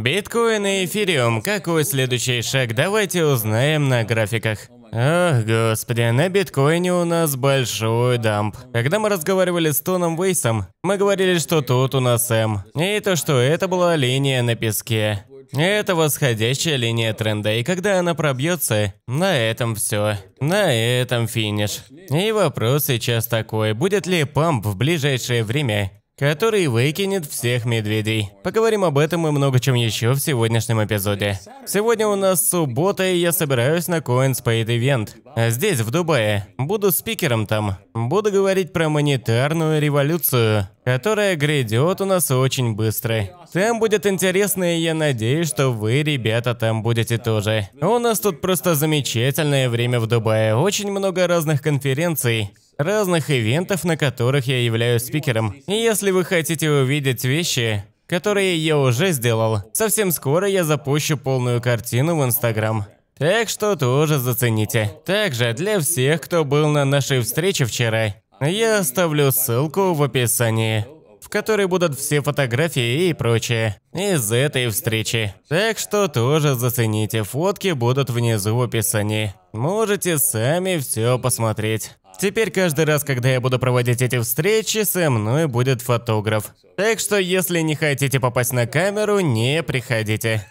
Биткоин и эфириум. Какой следующий шаг? Давайте узнаем на графиках. Ох, господи, на биткоине у нас большой дамп. Когда мы разговаривали с Тоном Вейсом, мы говорили, что тут у нас М. И то, что это была линия на песке. Это восходящая линия тренда, и когда она пробьется, на этом все. На этом финиш. И вопрос сейчас такой, будет ли памп в ближайшее время который выкинет всех медведей. Поговорим об этом и много чем еще в сегодняшнем эпизоде. Сегодня у нас суббота, и я собираюсь на CoinSpade Event. здесь, в Дубае. Буду спикером там. Буду говорить про монетарную революцию, которая грядет у нас очень быстро. Там будет интересно, и я надеюсь, что вы, ребята, там будете тоже. У нас тут просто замечательное время в Дубае. Очень много разных конференций разных ивентов, на которых я являюсь спикером. И если вы хотите увидеть вещи, которые я уже сделал, совсем скоро я запущу полную картину в Инстаграм. Так что тоже зацените. Также для всех, кто был на нашей встрече вчера, я оставлю ссылку в описании, в которой будут все фотографии и прочее из этой встречи. Так что тоже зацените, фотки будут внизу в описании. Можете сами все посмотреть. Теперь каждый раз, когда я буду проводить эти встречи, со мной будет фотограф. Так что, если не хотите попасть на камеру, не приходите.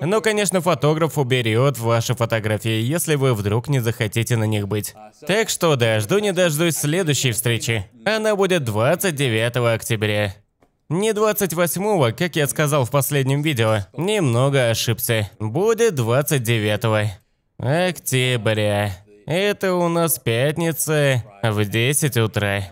Но, ну, конечно, фотограф уберет ваши фотографии, если вы вдруг не захотите на них быть. Так что да, жду не дождусь следующей встречи. Она будет 29 октября. Не 28, как я сказал в последнем видео. Немного ошибся. Будет 29. -го октября. Это у нас пятница в 10 утра.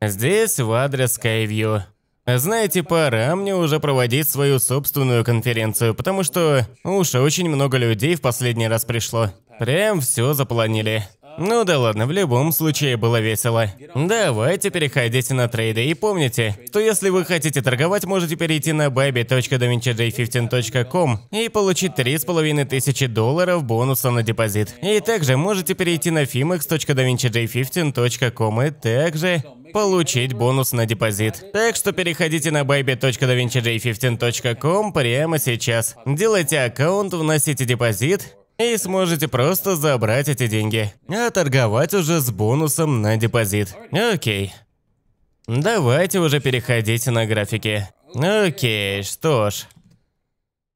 Здесь в адрес Skyview. Знаете, пора мне уже проводить свою собственную конференцию, потому что уж очень много людей в последний раз пришло. Прям все запланили. Ну да ладно, в любом случае было весело. Давайте переходите на трейды и помните, что если вы хотите торговать, можете перейти на baby.davinci.j15.com и получить 3500 долларов бонуса на депозит. И также можете перейти на fimex.davinci.j15.com и также получить бонус на депозит. Так что переходите на baby.davinci.j15.com прямо сейчас. Делайте аккаунт, вносите депозит и сможете просто забрать эти деньги, а торговать уже с бонусом на депозит. Окей. Давайте уже переходить на графики. Окей, что ж.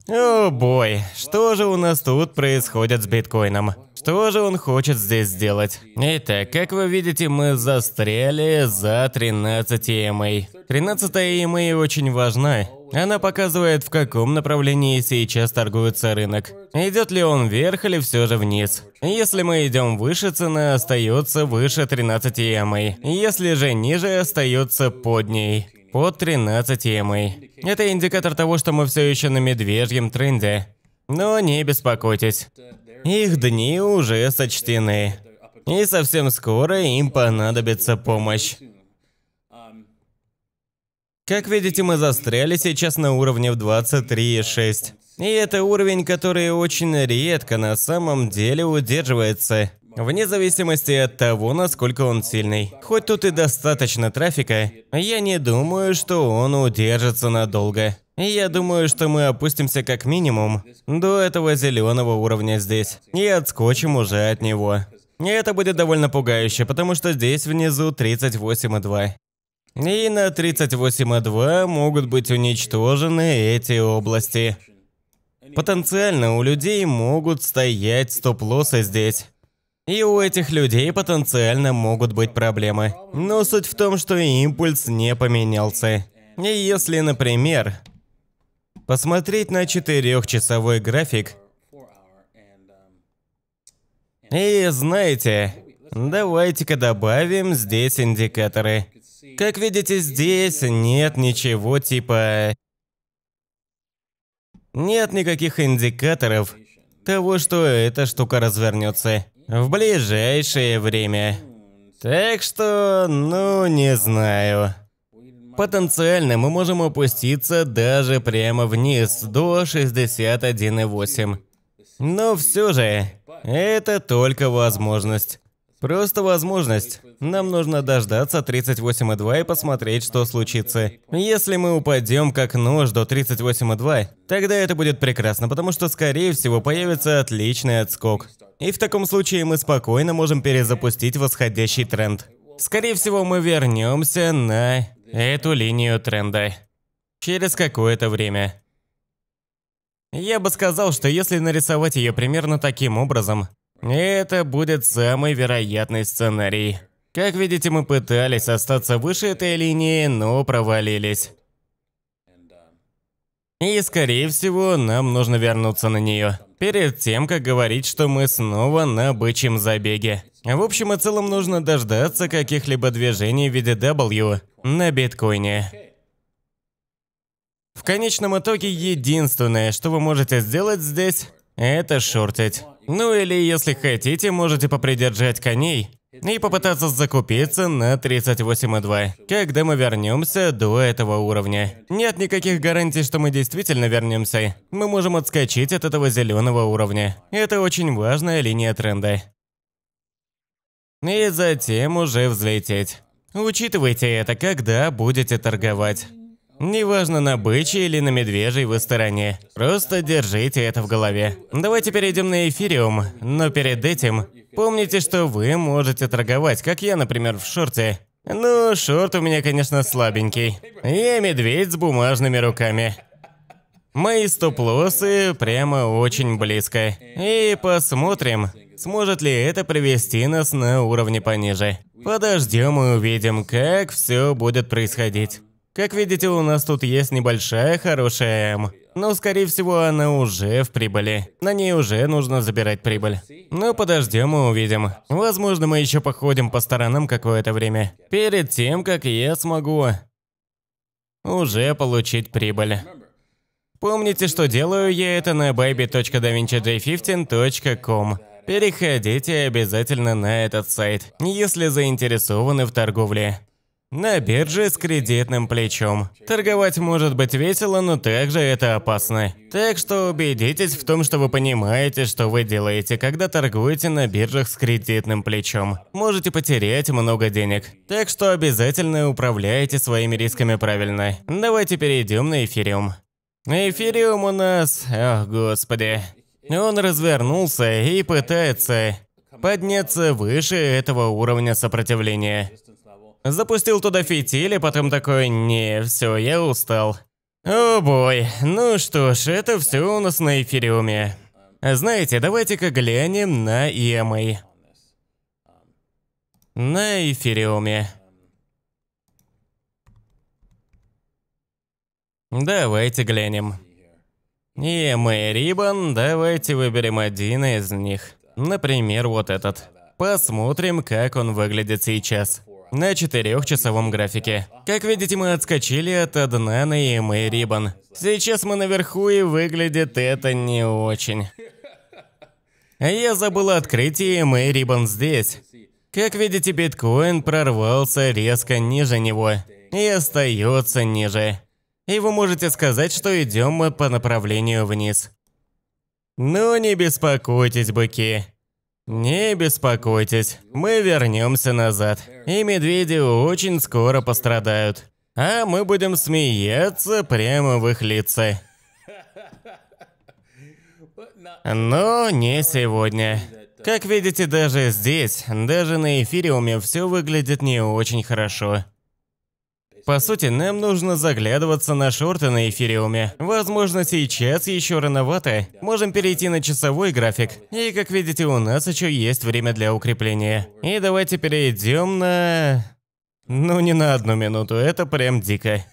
О бой, что же у нас тут происходит с биткоином? Что же он хочет здесь сделать? Итак, как вы видите, мы застряли за 13 EMA. 13 EMA очень важна, она показывает, в каком направлении сейчас торгуется рынок. Идет ли он вверх или все же вниз. Если мы идем выше, цена остается выше 13 EMA. Если же ниже, остается под ней. Под 13 EMA. Это индикатор того, что мы все еще на медвежьем тренде. Но не беспокойтесь. Их дни уже сочтены. И совсем скоро им понадобится помощь. Как видите, мы застряли сейчас на уровне в 23,6. И это уровень, который очень редко на самом деле удерживается. Вне зависимости от того, насколько он сильный. Хоть тут и достаточно трафика, я не думаю, что он удержится надолго. Я думаю, что мы опустимся как минимум до этого зеленого уровня здесь. И отскочим уже от него. И это будет довольно пугающе, потому что здесь внизу 38,2. И на 38.2 могут быть уничтожены эти области. Потенциально у людей могут стоять стоп-лоссы здесь. И у этих людей потенциально могут быть проблемы. Но суть в том, что импульс не поменялся. И если, например, посмотреть на 4-часовой график, и знаете, давайте-ка добавим здесь индикаторы. Как видите, здесь нет ничего типа... Нет никаких индикаторов того, что эта штука развернется в ближайшее время. Так что, ну, не знаю. Потенциально мы можем опуститься даже прямо вниз, до 61,8. Но все же, это только возможность. Просто возможность. Нам нужно дождаться 38,2 и посмотреть, что случится. Если мы упадем как нож до 38,2, тогда это будет прекрасно, потому что, скорее всего, появится отличный отскок. И в таком случае мы спокойно можем перезапустить восходящий тренд. Скорее всего, мы вернемся на эту линию тренда через какое-то время. Я бы сказал, что если нарисовать ее примерно таким образом, это будет самый вероятный сценарий. Как видите, мы пытались остаться выше этой линии, но провалились. И, скорее всего, нам нужно вернуться на нее. Перед тем, как говорить, что мы снова на бычьем забеге. В общем и целом, нужно дождаться каких-либо движений в виде W на биткоине. В конечном итоге, единственное, что вы можете сделать здесь, это шортить. Ну или, если хотите, можете попридержать коней и попытаться закупиться на 38,2, когда мы вернемся до этого уровня. Нет никаких гарантий, что мы действительно вернемся. Мы можем отскочить от этого зеленого уровня. Это очень важная линия тренда. И затем уже взлететь. Учитывайте это, когда будете торговать. Неважно, на бычьей или на медвежьей вы стороне. Просто держите это в голове. Давайте перейдем на эфириум, но перед этим помните, что вы можете торговать, как я, например, в шорте. Ну, шорт у меня, конечно, слабенький. Я медведь с бумажными руками. Мои стоп-лоссы прямо очень близко. И посмотрим, сможет ли это привести нас на уровне пониже. Подождем и увидим, как все будет происходить. Как видите, у нас тут есть небольшая хорошая М. Но, скорее всего, она уже в прибыли. На ней уже нужно забирать прибыль. Но ну, подождем и увидим. Возможно, мы еще походим по сторонам какое-то время. Перед тем, как я смогу уже получить прибыль. Помните, что делаю я это на baby.davinci.j15.com. Переходите обязательно на этот сайт, если заинтересованы в торговле. На бирже с кредитным плечом. Торговать может быть весело, но также это опасно. Так что убедитесь в том, что вы понимаете, что вы делаете, когда торгуете на биржах с кредитным плечом. Можете потерять много денег. Так что обязательно управляйте своими рисками правильно. Давайте перейдем на эфириум. Эфириум у нас... Ох, господи. Он развернулся и пытается подняться выше этого уровня сопротивления. Запустил туда фитили, а потом такой, не, все, я устал. О бой, ну что ж, это все у нас на эфириуме. Знаете, давайте-ка глянем на EMA. На эфириуме. Давайте глянем. EMA Ribbon, давайте выберем один из них. Например, вот этот. Посмотрим, как он выглядит сейчас на четырехчасовом графике. Как видите, мы отскочили от Аднана и Мэй Рибан. Сейчас мы наверху и выглядит это не очень. Я забыл открыть и Мэй Рибан здесь. Как видите, биткоин прорвался резко ниже него и остается ниже. И вы можете сказать, что идем мы по направлению вниз. Но ну, не беспокойтесь, быки. Не беспокойтесь, мы вернемся назад. И медведи очень скоро пострадают. А мы будем смеяться прямо в их лица. Но не сегодня. Как видите, даже здесь, даже на эфириуме все выглядит не очень хорошо. По сути, нам нужно заглядываться на шорты на эфириуме. Возможно, сейчас еще рановато. Можем перейти на часовой график. И, как видите, у нас еще есть время для укрепления. И давайте перейдем на... Ну, не на одну минуту, это прям дико.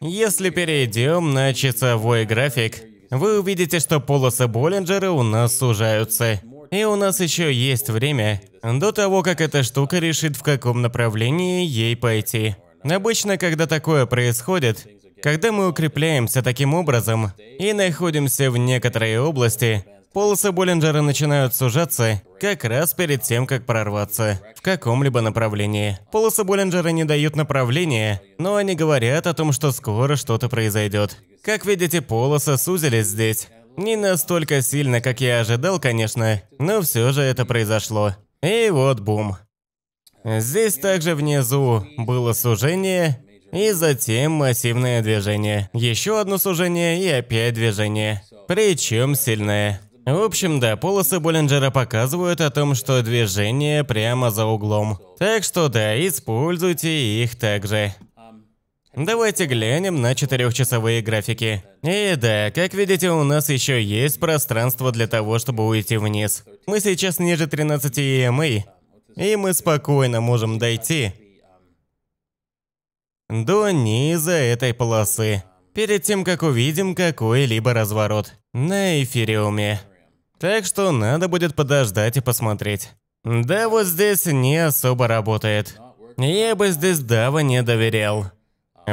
Если перейдем на часовой график, вы увидите, что полосы Боллинджера у нас сужаются. И у нас еще есть время до того, как эта штука решит, в каком направлении ей пойти. Обычно, когда такое происходит, когда мы укрепляемся таким образом и находимся в некоторой области, полосы Боллинджера начинают сужаться как раз перед тем, как прорваться в каком-либо направлении. Полосы Боллинджера не дают направления, но они говорят о том, что скоро что-то произойдет. Как видите, полосы сузились здесь. Не настолько сильно, как я ожидал, конечно, но все же это произошло. И вот бум. Здесь также внизу было сужение, и затем массивное движение. Еще одно сужение и опять движение. Причем сильное. В общем, да, полосы Боллинджера показывают о том, что движение прямо за углом. Так что да, используйте их также. Давайте глянем на четырехчасовые графики. И да, как видите, у нас еще есть пространство для того, чтобы уйти вниз. Мы сейчас ниже 13 EMA, и мы спокойно можем дойти до низа этой полосы. Перед тем, как увидим какой-либо разворот на эфириуме. Так что надо будет подождать и посмотреть. Да вот здесь не особо работает. Я бы здесь Дава не доверял.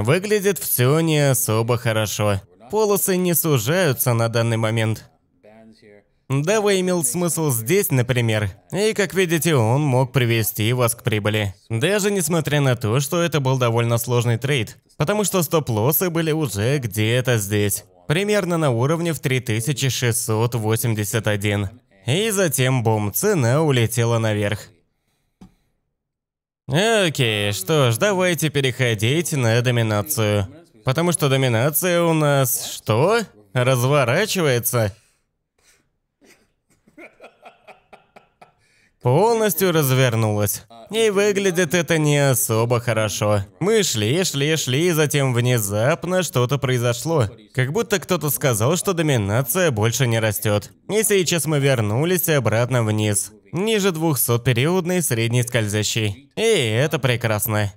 Выглядит все не особо хорошо. Полосы не сужаются на данный момент. Дава имел смысл здесь, например. И, как видите, он мог привести вас к прибыли. Даже несмотря на то, что это был довольно сложный трейд. Потому что стоп-лоссы были уже где-то здесь. Примерно на уровне в 3681. И затем бум, цена улетела наверх. Окей, что ж, давайте переходить на доминацию. Потому что доминация у нас... Что? Разворачивается? Полностью развернулась. И выглядит это не особо хорошо. Мы шли, шли, шли, и затем внезапно что-то произошло. Как будто кто-то сказал, что доминация больше не растет. И сейчас мы вернулись обратно вниз. Ниже 200 периодный средний скользящий. И это прекрасно.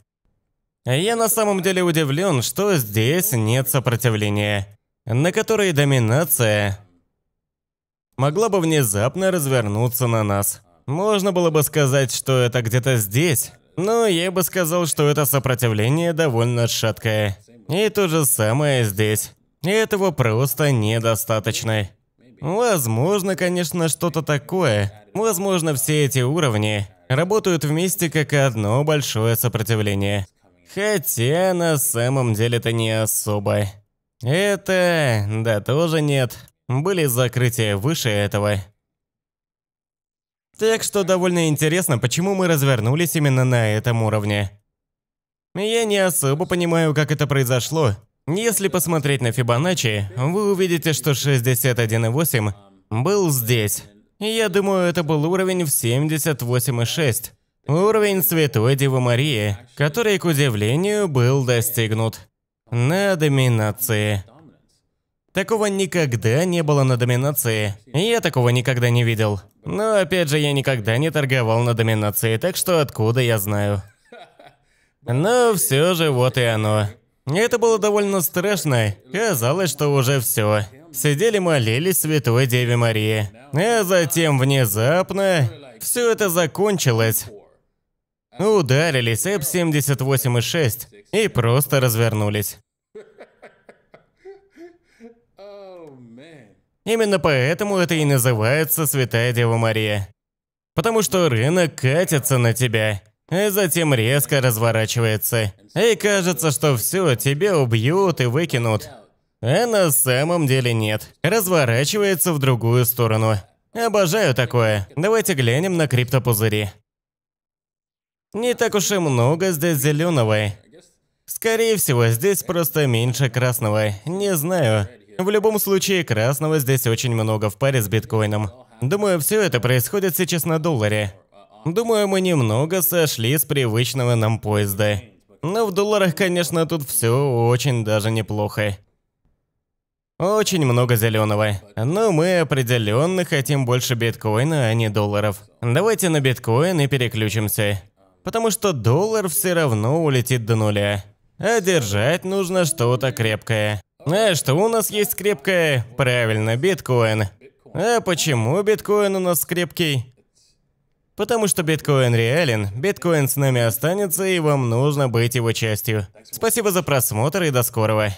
Я на самом деле удивлен, что здесь нет сопротивления, на которое доминация могла бы внезапно развернуться на нас. Можно было бы сказать, что это где-то здесь, но я бы сказал, что это сопротивление довольно шаткое. И то же самое здесь. Этого просто недостаточно. Возможно, конечно, что-то такое. Возможно, все эти уровни работают вместе как одно большое сопротивление. Хотя на самом деле это не особо. Это... да тоже нет. Были закрытия выше этого. Так что довольно интересно, почему мы развернулись именно на этом уровне. Я не особо понимаю, как это произошло, если посмотреть на Фибоначчи, вы увидите, что 61,8 был здесь. Я думаю, это был уровень в 78,6. Уровень Святой Девы Марии, который, к удивлению, был достигнут на доминации. Такого никогда не было на доминации. Я такого никогда не видел. Но опять же, я никогда не торговал на доминации, так что откуда я знаю? Но все же вот и оно. Это было довольно страшно. Казалось, что уже все. Сидели молились Святой Деве Марии. А затем внезапно все это закончилось. Ударились об 78,6 и просто развернулись. Именно поэтому это и называется Святая Дева Мария. Потому что рынок катится на тебя и затем резко разворачивается. И кажется, что все, тебе убьют и выкинут. А на самом деле нет. Разворачивается в другую сторону. Обожаю такое. Давайте глянем на криптопузыри. Не так уж и много здесь зеленого. Скорее всего, здесь просто меньше красного. Не знаю. В любом случае, красного здесь очень много в паре с биткоином. Думаю, все это происходит сейчас на долларе. Думаю, мы немного сошли с привычного нам поезда. Но в долларах, конечно, тут все очень даже неплохо. Очень много зеленого. Но мы определенно хотим больше биткоина, а не долларов. Давайте на биткоин и переключимся. Потому что доллар все равно улетит до нуля. А держать нужно что-то крепкое. А что у нас есть крепкое? Правильно, биткоин. А почему биткоин у нас крепкий? Потому что биткоин реален, биткоин с нами останется, и вам нужно быть его частью. Спасибо за просмотр и до скорого.